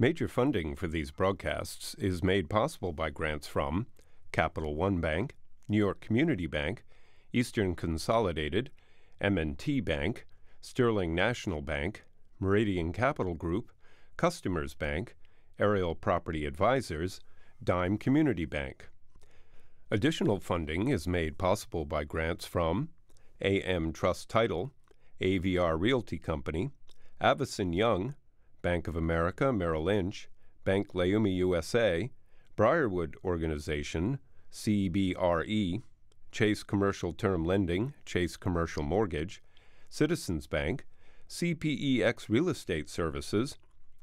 Major funding for these broadcasts is made possible by grants from Capital One Bank, New York Community Bank, Eastern Consolidated, M&T Bank, Sterling National Bank, Meridian Capital Group, Customers Bank, Aerial Property Advisors, Dime Community Bank. Additional funding is made possible by grants from AM Trust Title, AVR Realty Company, Avison Young, Bank of America, Merrill Lynch, Bank Leumi USA, Briarwood Organization, CBRE, Chase Commercial Term Lending, Chase Commercial Mortgage, Citizens Bank, CPEX Real Estate Services,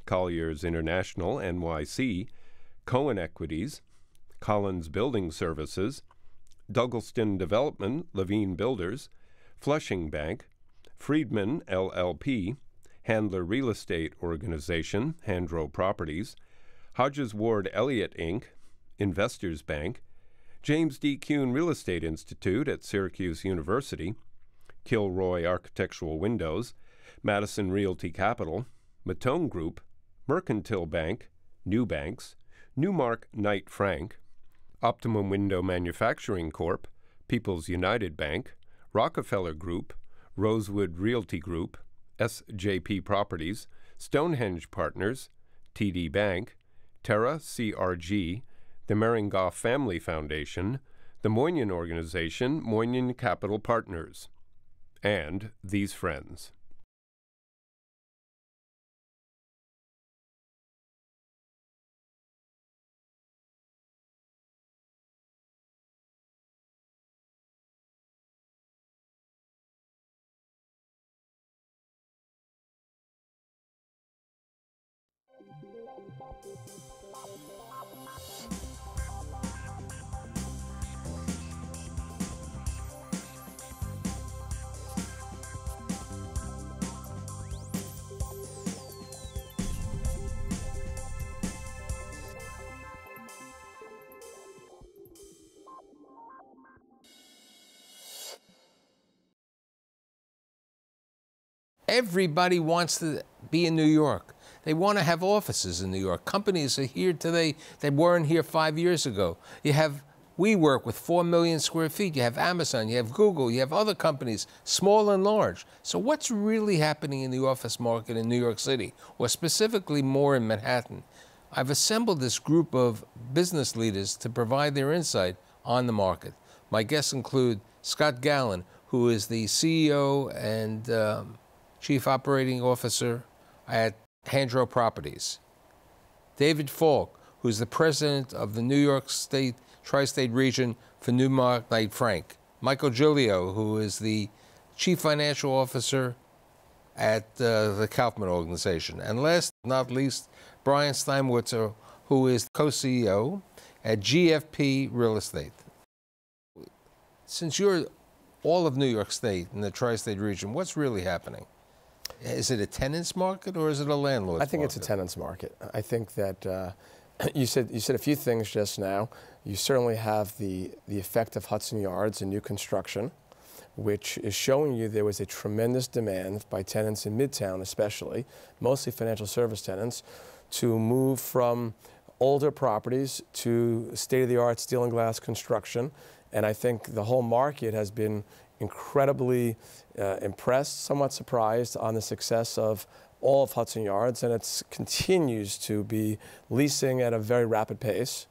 Colliers International NYC, Cohen Equities, Collins Building Services, Douglaston Development Levine Builders, Flushing Bank, Freedman LLP, Handler Real Estate Organization, Handro Properties, Hodges Ward Elliott Inc., Investors Bank, James D. Kuhn Real Estate Institute at Syracuse University, Kilroy Architectural Windows, Madison Realty Capital, Matone Group, Mercantile Bank, New Banks, Newmark Knight Frank, Optimum Window Manufacturing Corp., People's United Bank, Rockefeller Group, Rosewood Realty Group, SJP Properties, Stonehenge Partners, TD Bank, Terra CRG, the Maringoff Family Foundation, the Moynihan Organization, Moynihan Capital Partners, and these friends. Everybody wants to be in New York. They want to have offices in New York. Companies are here today that weren't here five years ago. You have we work with 4 million square feet. You have Amazon, you have Google, you have other companies, small and large. So, what's really happening in the office market in New York City, or specifically more in Manhattan? I've assembled this group of business leaders to provide their insight on the market. My guests include Scott Gallen, who is the CEO and um, Chief Operating Officer at Handro Properties. David Falk, who is the president of the New York State Tri-State Region for Newmark Knight Frank. Michael Giulio, who is the chief financial officer at uh, the Kaufman Organization. And last but not least, Brian Steinwitzer, who is co-CEO at GFP Real Estate. Since you're all of New York State and the tri-state region, what's really happening? Is it a tenant's market or is it a landlord? I think market? it's a tenant's market. I think that uh, you, said, you said a few things just now. You certainly have the, the effect of Hudson Yards and new construction, which is showing you there was a tremendous demand by tenants in Midtown, especially, mostly financial service tenants, to move from older properties to state of the art steel and glass construction. And I think the whole market has been incredibly uh, impressed, somewhat surprised on the success of all of Hudson Yards, and it continues to be leasing at a very rapid pace.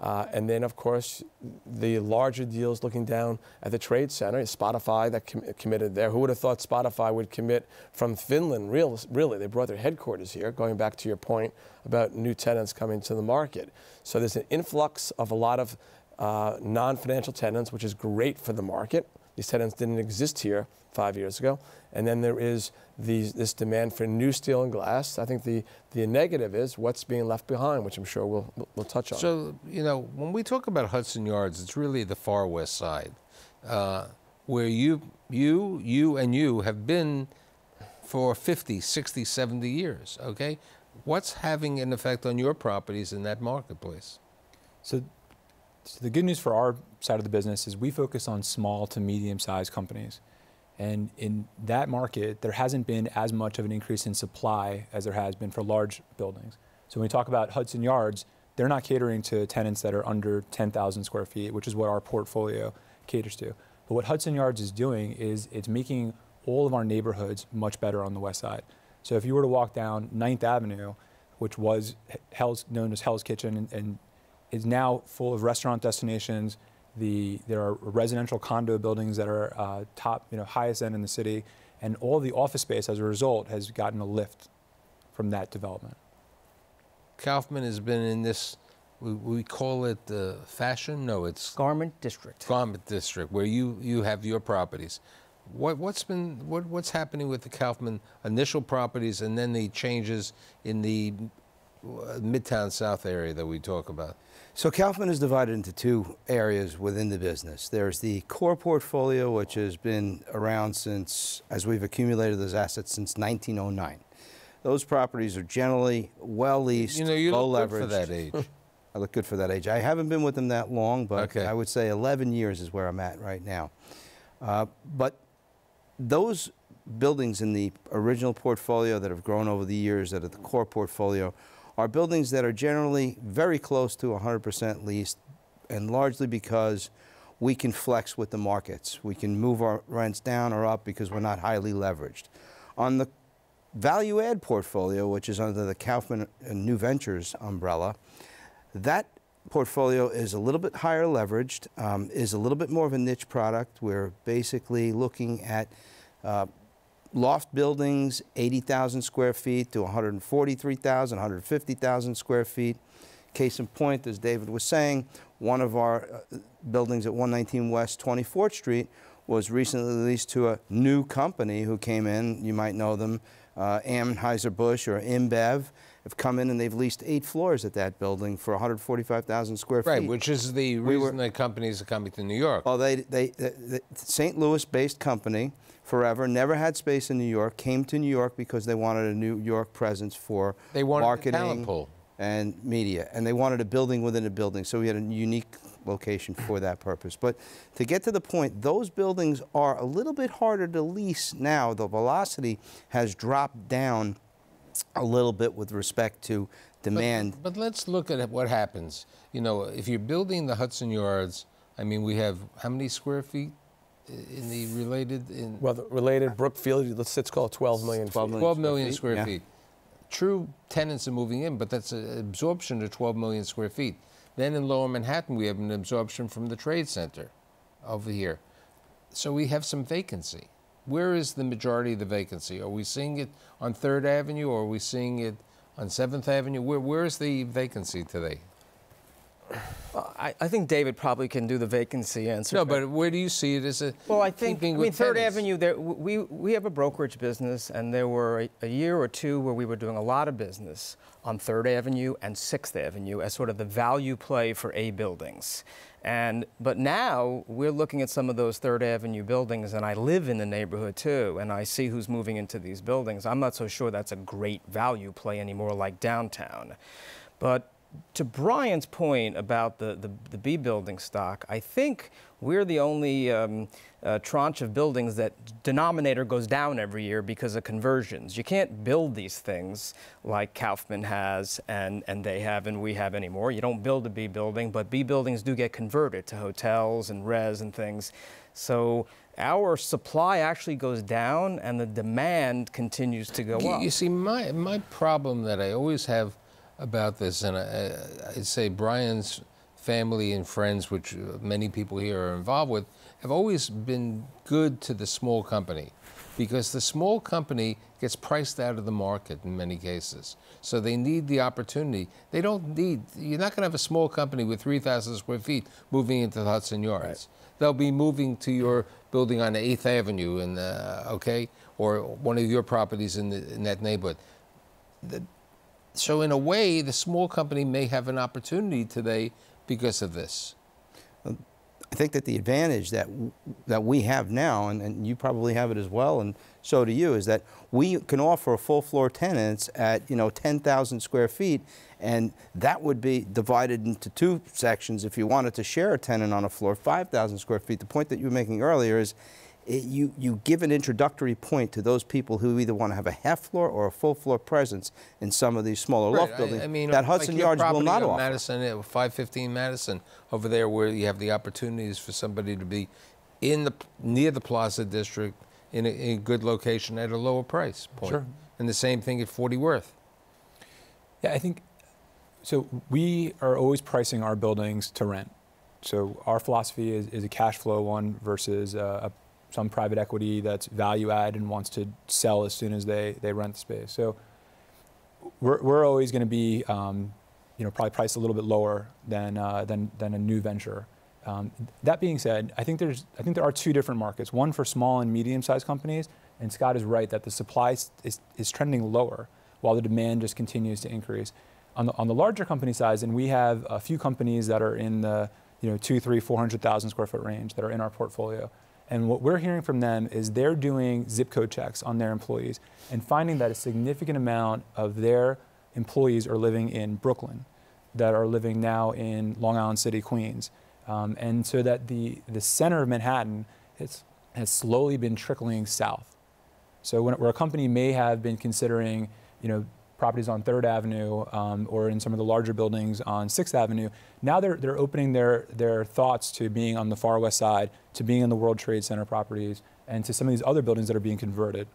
Uh, and then, of course, the larger deals looking down at the trade center, Spotify that com committed there. Who would have thought Spotify would commit from Finland? Real, really, they brought their headquarters here, going back to your point about new tenants coming to the market. So there's an influx of a lot of uh, non financial tenants, which is great for the market. These tenants didn't exist here five years ago. And then there is these, this demand for new steel and glass. I think the, the negative is what's being left behind, which I'm sure we'll, we'll touch on. So, you know, when we talk about Hudson Yards, it's really the far west side uh, where you, you, you, and you have been for 50, 60, 70 years, okay? What's having an effect on your properties in that marketplace? So so the good news for our side of the business is we focus on small to medium-sized companies. And in that market, there hasn't been as much of an increase in supply as there has been for large buildings. So when we talk about Hudson Yards, they're not catering to tenants that are under 10,000 square feet, which is what our portfolio caters to. But what Hudson Yards is doing is it's making all of our neighborhoods much better on the west side. So if you were to walk down Ninth Avenue, which was Hell's, known as Hell's Kitchen and, and is now full of restaurant destinations. The, there are residential condo buildings that are uh, top, you know, highest end in the city. And all the office space as a result has gotten a lift from that development. Kaufman has been in this, we, we call it the fashion, no, it's garment district. Garment district, where you, you have your properties. What, what's been, what, what's happening with the Kaufman initial properties and then the changes in the uh, Midtown South area that we talk about? So Kaufman is divided into two areas within the business. There's the core portfolio, which has been around since, as we've accumulated those assets since 1909. Those properties are generally well leased, you know, you low look leveraged. Good for that age. I look good for that age. I haven't been with them that long, but okay. I would say 11 years is where I'm at right now. Uh, but those buildings in the original portfolio that have grown over the years that are the core portfolio are buildings that are generally very close to 100% leased and largely because we can flex with the markets. We can move our rents down or up because we're not highly leveraged. On the value add portfolio, which is under the Kaufman New Ventures umbrella, that portfolio is a little bit higher leveraged, um, is a little bit more of a niche product. We're basically looking at uh, loft buildings, 80,000 square feet to 143,000, 150,000 square feet. Case in point, as David was saying, one of our uh, buildings at 119 West 24th Street was recently leased to a new company who came in. You might know them, uh, Anheuser-Busch or InBev have come in and they've leased eight floors at that building for 145,000 square feet. Right, which is the reason we were, that companies are coming to New York. Well, they, they, they, they St. Louis-based company forever, never had space in New York, came to New York because they wanted a New York presence for they wanted marketing and media. And they wanted a building within a building, so we had a unique location for that purpose. But to get to the point, those buildings are a little bit harder to lease now. The velocity has dropped down a little bit with respect to demand. But, but let's look at what happens. You know, if you're building the Hudson Yards, I mean, we have how many square feet? in the related in well the related Brookfield let's it's called 12 million 12 million square, square feet. feet. Yeah. True tenants are moving in, but that's an absorption of 12 million square feet. Then in Lower Manhattan we have an absorption from the Trade Center over here. So we have some vacancy. Where is the majority of the vacancy? Are we seeing it on 3rd Avenue or are we seeing it on 7th Avenue? Where, where is the vacancy today? Well, I, I, think David probably can do the vacancy answer. No, but where do you see it as a well? I think I mean Third tennis? Avenue. There, we we have a brokerage business, and there were a, a, year or two where we were doing a lot of business on Third Avenue and Sixth Avenue as sort of the value play for A buildings. And but now we're looking at some of those Third Avenue buildings, and I live in the neighborhood too, and I see who's moving into these buildings. I'm not so sure that's a great value play anymore, like downtown, but to Brian's point about the, the, the, B building stock, I think we're the only um, uh, tranche of buildings that denominator goes down every year because of conversions. You can't build these things like Kaufman has and, and they have and we have anymore. You don't build a B building, but B buildings do get converted to hotels and res and things. So our supply actually goes down and the demand continues to go you, up. You see, my, my problem that I always have about this, and I, would say Brian's family and friends, which uh, many people here are involved with, have always been good to the small company because the small company gets priced out of the market in many cases. So they need the opportunity. They don't need, you're not going to have a small company with 3,000 square feet moving into the Hudson Yards. Right. They'll be moving to your building on 8th Avenue, in, uh, okay, or one of your properties in, the, in that neighborhood. The, so, in a way, the small company may have an opportunity today because of this. I think that the advantage that that we have now, and, and, you probably have it as well, and so do you, is that we can offer full floor tenants at you know 10,000 square feet, and that would be divided into two sections if you wanted to share a tenant on a floor 5,000 square feet. The point that you were making earlier is it, you, you give an introductory point to those people who either want to have a half floor or a full floor presence in some of these smaller right. loft buildings I, I mean, that Hudson like Yards will not offer. Madison, 515 Madison, over there where you have the opportunities for somebody to be in the near the Plaza District in a, in a good location at a lower price point. Sure. And the same thing at 40 Worth. Yeah, I think so. We are always pricing our buildings to rent. So our philosophy is, is a cash flow one versus a, a some private equity that's value add and wants to sell as soon as they, they rent the space. So we're, we're always going to be, um, you know, probably priced a little bit lower than, uh, than, than a new venture. Um, that being said, I think, there's, I think there are two different markets, one for small and medium-sized companies, and Scott is right that the supply is, is trending lower while the demand just continues to increase. On the, on the larger company size, and we have a few companies that are in the you know, two, three, 400,000 square foot range that are in our portfolio. And what we're hearing from them is they're doing zip code checks on their employees and finding that a significant amount of their employees are living in Brooklyn, that are living now in Long Island City, Queens. Um, and so that the, the center of Manhattan has, has slowly been trickling south. So when, where a company may have been considering, you know, properties on Third Avenue um, or in some of the larger buildings on Sixth Avenue. Now they're they're opening their their thoughts to being on the far west side, to being in the World Trade Center properties, and to some of these other buildings that are being converted.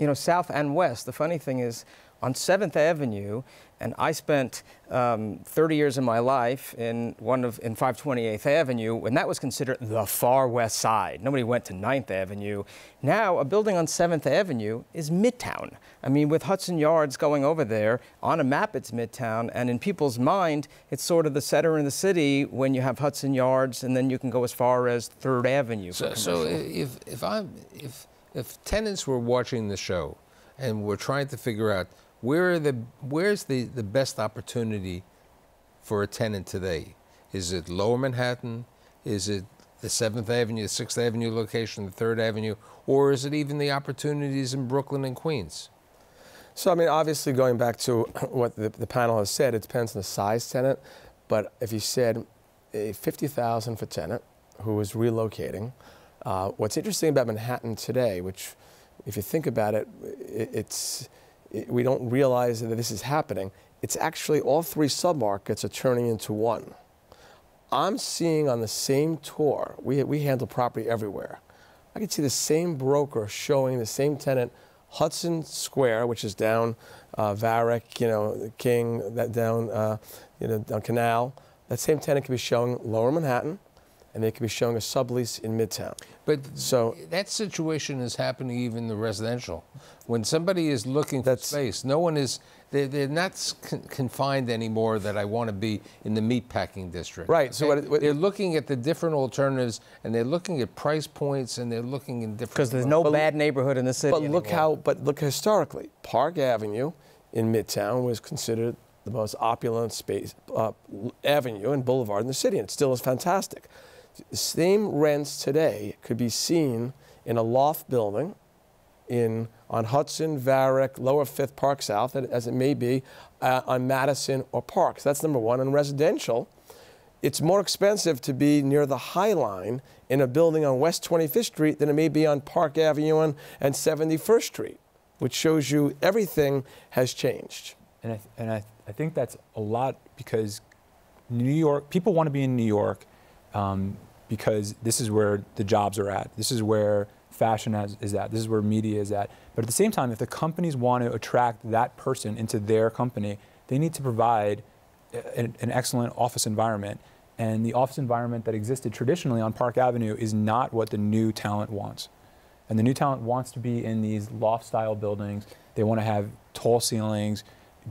You know, south and west. The funny thing is, on 7th Avenue, and I spent um, 30 years of my life in one of in 528th Avenue, and that was considered the far west side. Nobody went to 9th Avenue. Now, a building on 7th Avenue is Midtown. I mean, with Hudson Yards going over there, on a map it's Midtown, and in people's mind, it's sort of the center of the city when you have Hudson Yards, and then you can go as far as 3rd Avenue. So, so if, if, I'm, if, if tenants were watching the show and were trying to figure out where are the where's the, the best opportunity for a tenant today? Is it Lower Manhattan? Is it the Seventh Avenue, the Sixth Avenue location, the Third Avenue, or is it even the opportunities in Brooklyn and Queens? So I mean, obviously, going back to what the, the panel has said, it depends on the size tenant. But if you said a fifty thousand for tenant who is relocating, uh, what's interesting about Manhattan today, which, if you think about it, it it's we don't realize that this is happening. It's actually all three submarkets are turning into one. I'm seeing on the same tour, we, we handle property everywhere. I can see the same broker showing the same tenant Hudson Square, which is down uh, Varick, you know, King, that down, uh, you know, down Canal. That same tenant could be showing Lower Manhattan, and they could be showing a sublease in Midtown. But so that situation is happening even in the residential. When somebody is looking for space, no one is, they're, they're not con confined anymore that I want to be in the meatpacking district. Right. So what, what, they're looking at the different alternatives and they're looking at price points and they're looking in different. Because there's no but, bad neighborhood in the city. But anymore. look how, but look historically, Park Avenue in Midtown was considered the most opulent space uh, avenue and boulevard in the city, and it still is fantastic. The same rents today could be seen in a loft building in on Hudson, Varick, Lower Fifth, Park South, as it may be, uh, on Madison or Parks. That's number one. And residential, it's more expensive to be near the High Line in a building on West 25th Street than it may be on Park Avenue and, 71st Street, which shows you everything has changed. And I, and I, I think that's a lot because New York, people want to be in New York. Um, because this is where the jobs are at. This is where fashion has, is at. This is where media is at. But at the same time, if the companies want to attract that person into their company, they need to provide an excellent office environment. And the office environment that existed traditionally on Park Avenue is not what the new talent wants. And the new talent wants to be in these loft style buildings. They want to have tall ceilings,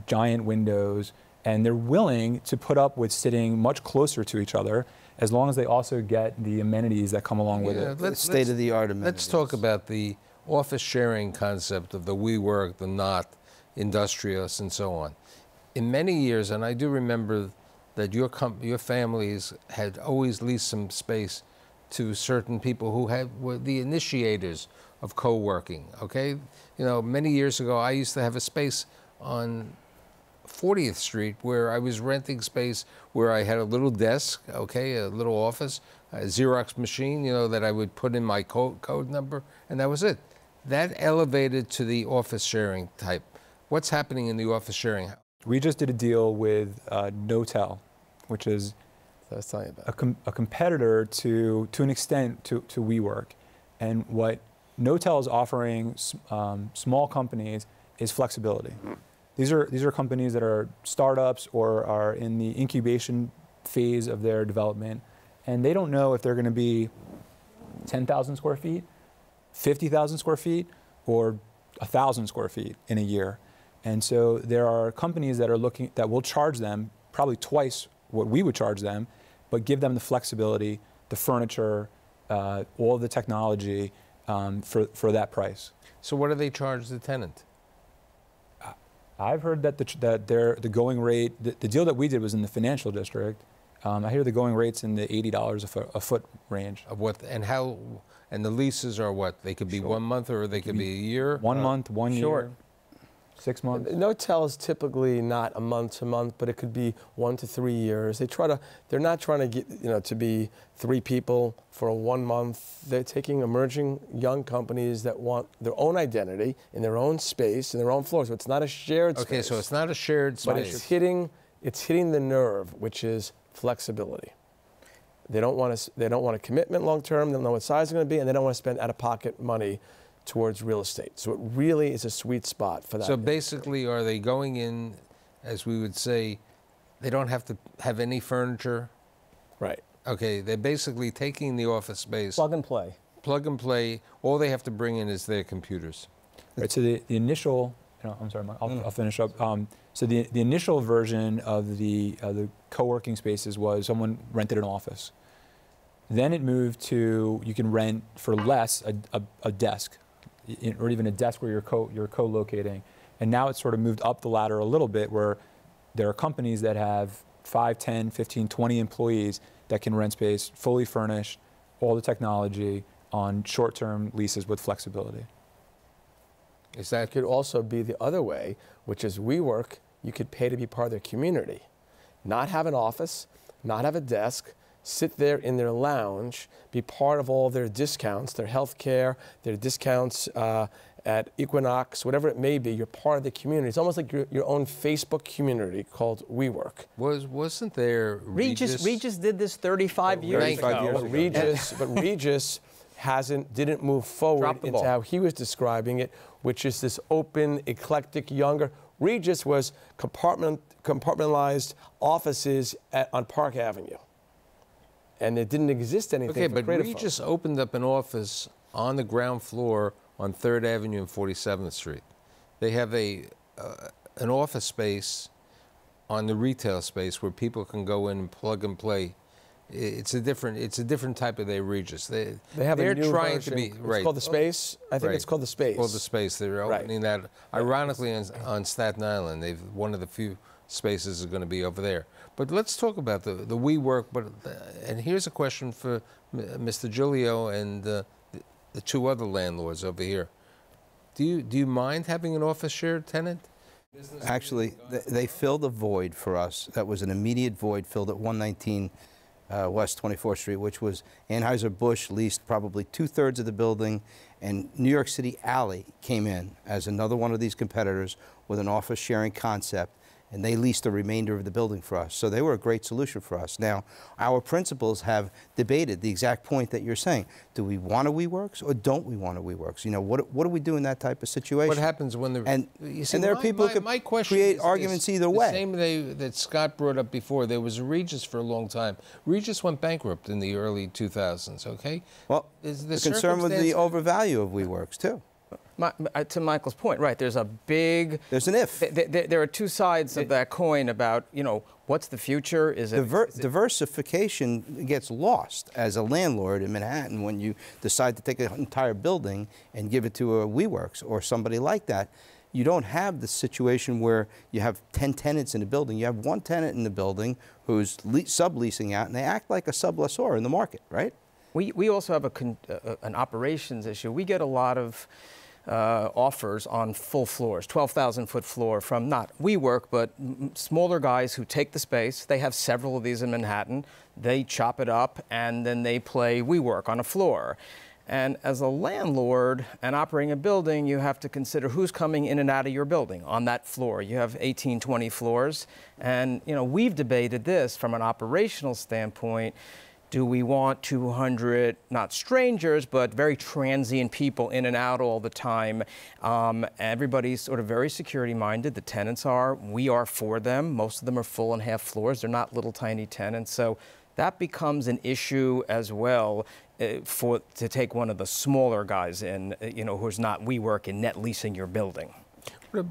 giant windows, and they're willing to put up with sitting much closer to each other as long as they also get the amenities that come along with yeah, it. Let's, State let's, of the art amenities. Let's talk about the office sharing concept of the WeWork, the Not, Industrious, and so on. In many years, and I do remember that your your families had always leased some space to certain people who had were the initiators of co-working. Okay, you know, many years ago, I used to have a space on 40th Street where I was renting space where I had a little desk, okay, a little office, a Xerox machine, you know, that I would put in my code, code number, and that was it. That elevated to the office sharing type. What's happening in the office sharing? We just did a deal with uh, Notel, which is a, com a, competitor to, to an extent, to, to WeWork. And what Notel is offering um, small companies is flexibility. These are, these are companies that are startups or are in the incubation phase of their development, and they don't know if they're going to be 10,000 square feet, 50,000 square feet, or 1,000 square feet in a year. And so there are companies that are looking that will charge them probably twice what we would charge them, but give them the flexibility, the furniture, uh, all the technology um, for, for that price. So what do they charge the tenant? I've heard that the, that their, the going rate, the, the, deal that we did was in the financial district. Um, I hear the going rates in the $80 a foot, a foot range. Of what, and how, and the leases are what? They could be one month or they could, could be, be, a year? One uh, month, one short. year. Six months? No tell is typically not a month to month, but it could be one to three years. They try to, they're not trying to get, you know, to be three people for a one month. They're taking emerging young companies that want their own identity in their own space, in their own floor. So it's not a shared okay, space. Okay, so it's not a shared space. But it's hitting, it's hitting the nerve, which is flexibility. They don't want to, they don't want a commitment long term, they don't know what size is going to be, and they don't want to spend out of pocket money towards real estate. So it really is a sweet spot for that. So basically, are they going in, as we would say, they don't have to have any furniture? Right. Okay, they're basically taking the office space. Plug and play. Plug and play. All they have to bring in is their computers. Right, so the, the initial, you know, I'm sorry, I'll, I'll finish up. Um, so the, the initial version of the, uh, the co-working spaces was someone rented an office. Then it moved to you can rent for less a, a, a desk, or even a desk where you're co you're co-locating. And now it's sort of moved up the ladder a little bit where there are companies that have 5, 10, 15, 20 employees that can rent space fully furnished, all the technology on short-term leases with flexibility. Is that could also be the other way, which is WeWork, you could pay to be part of their community. Not have an office, not have a desk, sit there in their lounge, be part of all their discounts, their health care, their discounts uh, at Equinox, whatever it may be, you're part of the community. It's almost like your, your own Facebook community called WeWork. Was, wasn't there Regis? Regis, Regis did this 35 years 35 ago. Years ago. Regis, but Regis hasn't, didn't move forward into how he was describing it, which is this open, eclectic, younger, Regis was compartment, compartmentalized offices at, on Park Avenue and it didn't exist anything. Okay, but Creative Regis opened up an office on the ground floor on Third Avenue and 47th Street. They have a uh, an office space on the retail space where people can go in and plug and play. It's a different it's a different type of a Regis. They they have they're a new trying version. to be right. It's called the space. I think right. it's called the space. Called the space. They're opening right. that ironically on, on Staten Island. They've one of the few spaces is going to be over there. But let's talk about the, the WeWork. But uh, and here's a question for Mr. Uh, Giulio and uh, the, the two other landlords over here. Do you do you mind having an office share tenant? Actually, they, they filled a void for us. That was an immediate void filled at 119 uh, West 24th Street, which was Anheuser-Busch leased probably two-thirds of the building, and New York City Alley came in as another one of these competitors with an office sharing concept and they leased the remainder of the building for us. So they were a great solution for us. Now, our principals have debated the exact point that you're saying. Do we want a WeWorks or don't we want a WeWorks? You know, what, what do we do in that type of situation? What happens when the... And, see, and there my, are people my, who create is, arguments is either way. The same they, that Scott brought up before. There was Regis for a long time. Regis went bankrupt in the early 2000s, okay? Well, is the, the concern with the overvalue of WeWorks, too. My, uh, to Michael's point, right? There's a big. There's an if. Th th there are two sides of that coin about you know what's the future. Is it, Diver is it diversification gets lost as a landlord in Manhattan when you decide to take an entire building and give it to a WeWorks or somebody like that. You don't have the situation where you have 10 tenants in a building. You have one tenant in the building who's subleasing out, and they act like a sublessor in the market, right? We, we also have a uh, uh, an operations issue. We get a lot of uh, offers on full floors, 12,000 foot floor from not WeWork, but smaller guys who take the space. They have several of these in Manhattan. They chop it up and then they play WeWork on a floor. And as a landlord and operating a building, you have to consider who's coming in and out of your building on that floor. You have 18, 20 floors. And, you know, we've debated this from an operational standpoint do we want 200 not strangers but very transient people in and out all the time um, everybody's sort of very security minded the tenants are we are for them most of them are full and half floors they're not little tiny tenants so that becomes an issue as well uh, for to take one of the smaller guys in uh, you know who's not we work in net leasing your building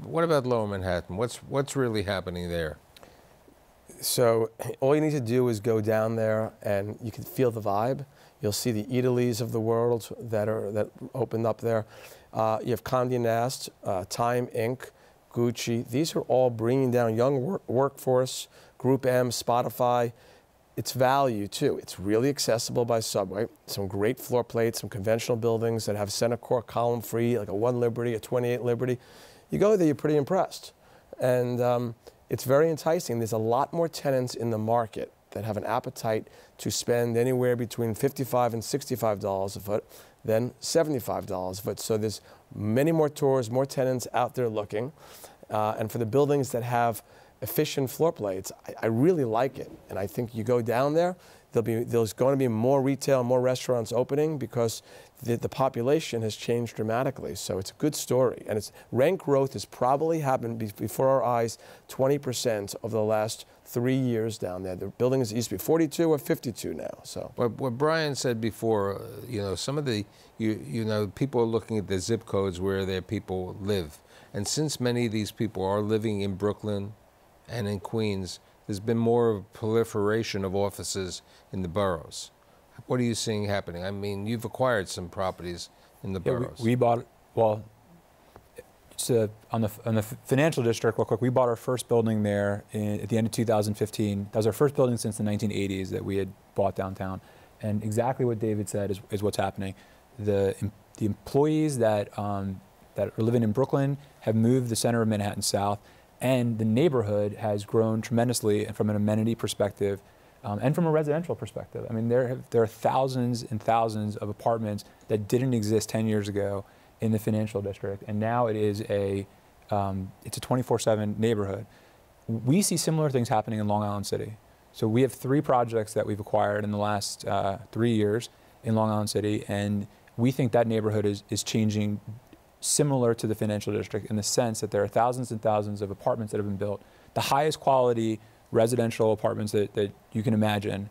what about lower manhattan what's what's really happening there so all you need to do is go down there and you can feel the vibe. You'll see the Italy's of the world that are that opened up there. Uh, you have Condé Nast, uh, Time Inc., Gucci. These are all bringing down young workforce, Group M, Spotify. It's value too. It's really accessible by subway. Some great floor plates, some conventional buildings that have center core, column free, like a one Liberty, a 28 Liberty. You go there, you're pretty impressed. And um, it's very enticing. There's a lot more tenants in the market that have an appetite to spend anywhere between 55 and $65 a foot than $75 a foot. So there's many more tours, more tenants out there looking. Uh, and for the buildings that have efficient floor plates, I, I, really like it. And I think you go down there, there'll be, there's going to be more retail, more restaurants opening because the, the, population has changed dramatically. So it's a good story. And it's rent growth has probably happened be before our eyes 20% over the last three years down there. The buildings used to be 42 or 52 now. So what, what Brian said before, uh, you know, some of the, you, you know, people are looking at the zip codes where their people live. And since many of these people are living in Brooklyn and in Queens, there's been more proliferation of offices in the boroughs. What are you seeing happening? I mean, you've acquired some properties in the yeah, boroughs. We, we bought, well, on, the, on the financial district real quick. We bought our first building there in, at the end of 2015. That was our first building since the 1980s that we had bought downtown. And exactly what David said is, is what's happening. The, the employees that, um, that are living in Brooklyn have moved the center of Manhattan South, and the neighborhood has grown tremendously from an amenity perspective um, and from a residential perspective, I mean, there, have, there are thousands and thousands of apartments that didn't exist 10 years ago in the financial district, and now it is a, um, it's a 24-7 neighborhood. We see similar things happening in Long Island City. So we have three projects that we've acquired in the last uh, three years in Long Island City, and we think that neighborhood is, is changing similar to the financial district in the sense that there are thousands and thousands of apartments that have been built. The highest quality residential apartments that, that you can imagine.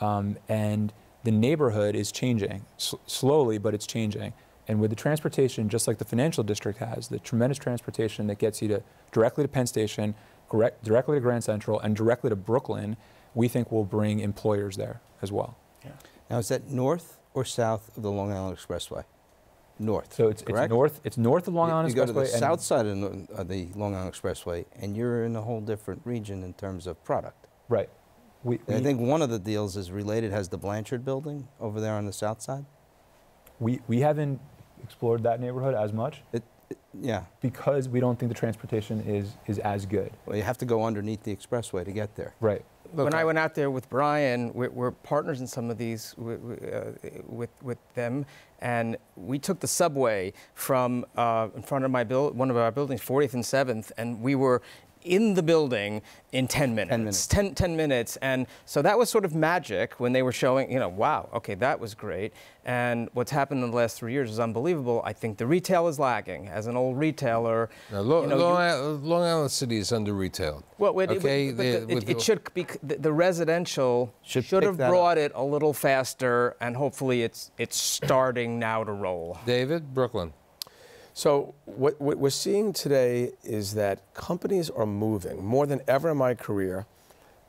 Um, and the neighborhood is changing slowly, but it's changing. And with the transportation, just like the financial district has, the tremendous transportation that gets you to directly to Penn Station, directly to Grand Central, and directly to Brooklyn, we think will bring employers there as well. Yeah. Now, is that north or south of the Long Island Expressway? north. So it's, it's north. It's north of Long Island you Expressway. You go to the south side of the, the Long Island Expressway, and you're in a whole different region in terms of product. Right. We, we, I think one of the deals is related has the Blanchard building over there on the south side. We, we haven't explored that neighborhood as much. It, it, yeah. Because we don't think the transportation is, is as good. Well, you have to go underneath the expressway to get there. Right. Look, when I went out there with Brian, we're, we're partners in some of these uh, with, with them, and we took the subway from uh, in front of my build, one of our buildings, 40th and 7th, and we were in the building in 10 minutes. 10 minutes. 10, 10 minutes. And so that was sort of magic when they were showing, you know, wow, okay, that was great. And what's happened in the last three years is unbelievable. I think the retail is lagging. As an old retailer, now, Lo you know, Long, Island, Long, Island, City is under retailed. Well, it, okay? it, the, it, it should be the, the residential should, should have brought up. it a little faster, and hopefully it's it's starting now to roll. David Brooklyn. So what, what, we're seeing today is that companies are moving more than ever in my career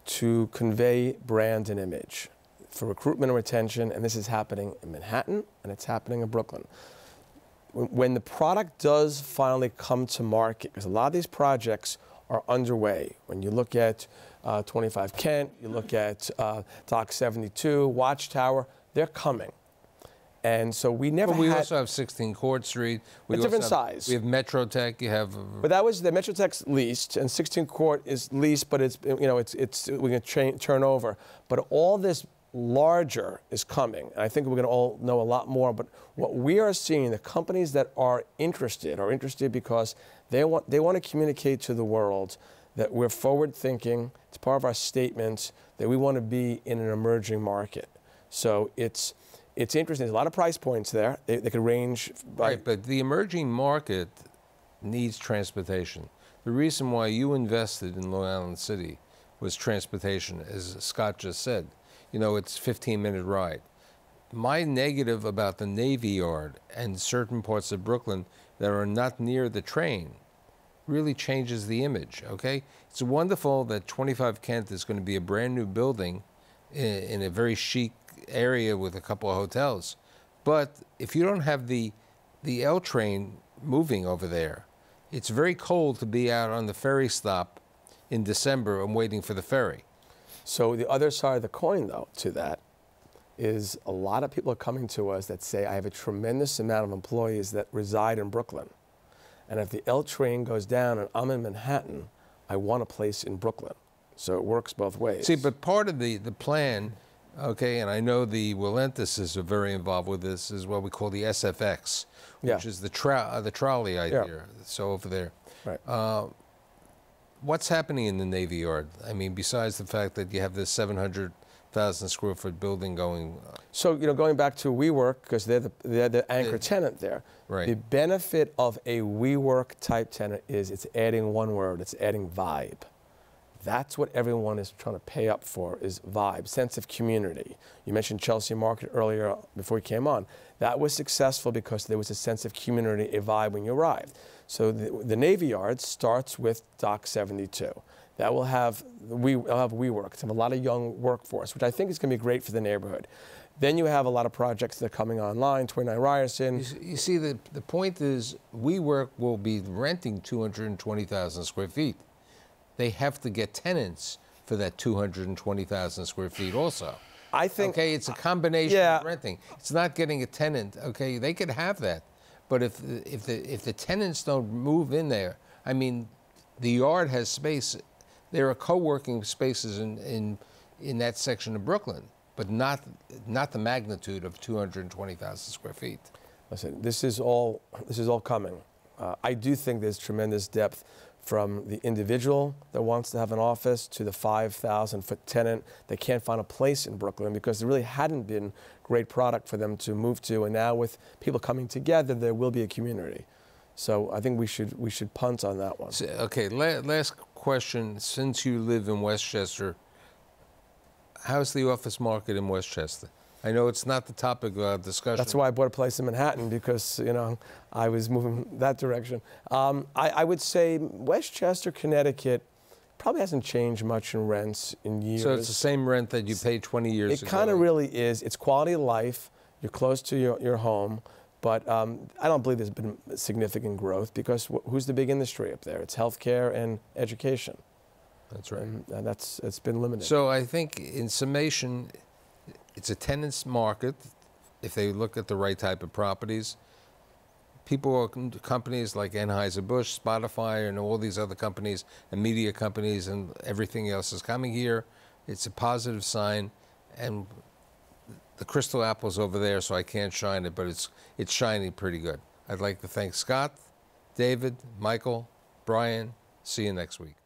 to convey brand and image for recruitment and retention, and this is happening in Manhattan and it's happening in Brooklyn. When the product does finally come to market, because a lot of these projects are underway. When you look at uh, 25 Kent, you look at uh, Dock 72, Watchtower, they're coming. And so we never. we also have 16 Court Street. We a different have, size. We have MetroTech. You have. Uh, but that was the MetroTech's leased, and 16 Court is leased, but it's you know it's it's we can tra- turn over. But all this larger is coming, and I think we're going to all know a lot more. But what we are seeing, the companies that are interested are interested because they want they want to communicate to the world that we're forward thinking. It's part of our statement that we want to be in an emerging market. So it's it's interesting. There's a lot of price points there. They, they could range. right, but the emerging market needs transportation. The reason why you invested in Long Island City was transportation, as Scott just said. You know, it's 15-minute ride. My negative about the Navy Yard and certain parts of Brooklyn that are not near the train really changes the image, okay? It's wonderful that 25 Kent is going to be a brand new building in, in a very chic area with a couple of hotels. But if you don't have the, the L train moving over there, it's very cold to be out on the ferry stop in December and waiting for the ferry. So the other side of the coin, though, to that is a lot of people are coming to us that say, I have a tremendous amount of employees that reside in Brooklyn. And if the L train goes down and I'm in Manhattan, I want a place in Brooklyn. So it works both ways. See, but part of the, the plan Okay, and I know the Willentis are very involved with this, is what we call the SFX, yeah. which is the, uh, the trolley idea. Yeah. So over there. Right. Uh, what's happening in the Navy Yard? I mean, besides the fact that you have this 700,000 square foot building going. Uh, so, you know, going back to WeWork, because they're the, they're the anchor it, tenant there. Right. The benefit of a WeWork type tenant is it's adding one word, it's adding vibe. That's what everyone is trying to pay up for is vibe, sense of community. You mentioned Chelsea Market earlier before you came on. That was successful because there was a sense of community, a vibe when you arrived. So the, the Navy Yard starts with Dock 72. That will have we will have WeWork. It's have a lot of young workforce, which I think is going to be great for the neighborhood. Then you have a lot of projects that are coming online, 29 Ryerson. You see, the, the point is WeWork will be renting 220,000 square feet they have to get tenants for that 220,000 square feet also. I think. Okay, it's a combination yeah. of renting. It's not getting a tenant. Okay, they could have that. But if, if, the, if the tenants don't move in there, I mean, the yard has space. There are co working spaces in, in, in that section of Brooklyn, but not, not the magnitude of 220,000 square feet. Listen, this is all, this is all coming. Uh, I do think there's tremendous depth from the individual that wants to have an office to the 5,000 foot tenant that can't find a place in Brooklyn because there really hadn't been great product for them to move to. And now with people coming together, there will be a community. So I think we should we should punt on that one. Okay, last question. Since you live in Westchester, how's the office market in Westchester? I know it's not the topic of uh, discussion. That's why I bought a place in Manhattan because you know I was moving that direction. Um, I, I, would say Westchester, Connecticut, probably hasn't changed much in rents in years. So it's the same rent that you paid 20 years it ago. It kind of really is. It's quality of life. You're close to your, your home. But um, I don't believe there's been significant growth because wh who's the big industry up there? It's healthcare and education. That's right. And, and that's it's been limited. So I think in summation, it's a tenants market. If they look at the right type of properties, people, companies like Anheuser-Busch, Spotify, and all these other companies, and media companies, and everything else is coming here. It's a positive sign, and the crystal apple's over there, so I can't shine it, but it's it's shining pretty good. I'd like to thank Scott, David, Michael, Brian. See you next week.